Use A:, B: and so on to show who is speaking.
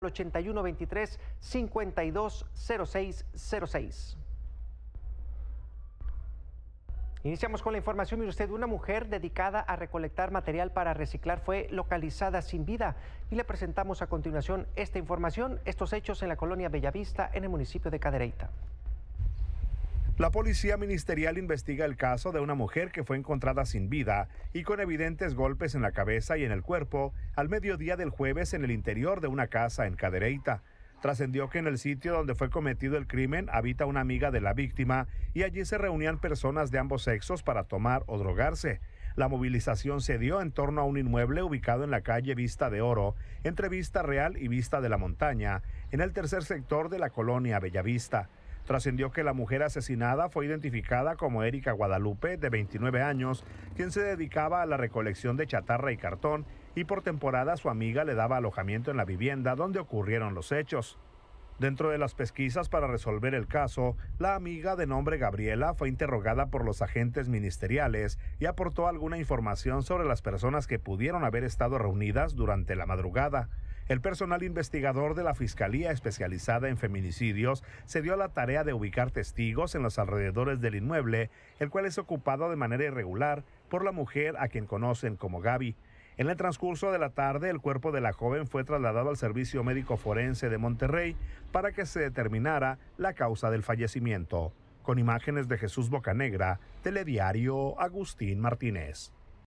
A: 8123 520606. Iniciamos con la información. Mire usted, una mujer dedicada a recolectar material para reciclar fue localizada sin vida y le presentamos a continuación esta información, estos hechos en la colonia Bellavista, en el municipio de Cadereyta.
B: La policía ministerial investiga el caso de una mujer que fue encontrada sin vida y con evidentes golpes en la cabeza y en el cuerpo al mediodía del jueves en el interior de una casa en Cadereyta. Trascendió que en el sitio donde fue cometido el crimen habita una amiga de la víctima y allí se reunían personas de ambos sexos para tomar o drogarse. La movilización se dio en torno a un inmueble ubicado en la calle Vista de Oro, entre Vista Real y Vista de la Montaña, en el tercer sector de la colonia Bellavista. Trascendió que la mujer asesinada fue identificada como Erika Guadalupe, de 29 años, quien se dedicaba a la recolección de chatarra y cartón y por temporada su amiga le daba alojamiento en la vivienda donde ocurrieron los hechos. Dentro de las pesquisas para resolver el caso, la amiga de nombre Gabriela fue interrogada por los agentes ministeriales y aportó alguna información sobre las personas que pudieron haber estado reunidas durante la madrugada. El personal investigador de la Fiscalía especializada en feminicidios se dio a la tarea de ubicar testigos en los alrededores del inmueble, el cual es ocupado de manera irregular por la mujer a quien conocen como Gaby. En el transcurso de la tarde, el cuerpo de la joven fue trasladado al Servicio Médico Forense de Monterrey para que se determinara la causa del fallecimiento. Con imágenes de Jesús Bocanegra, Telediario Agustín Martínez.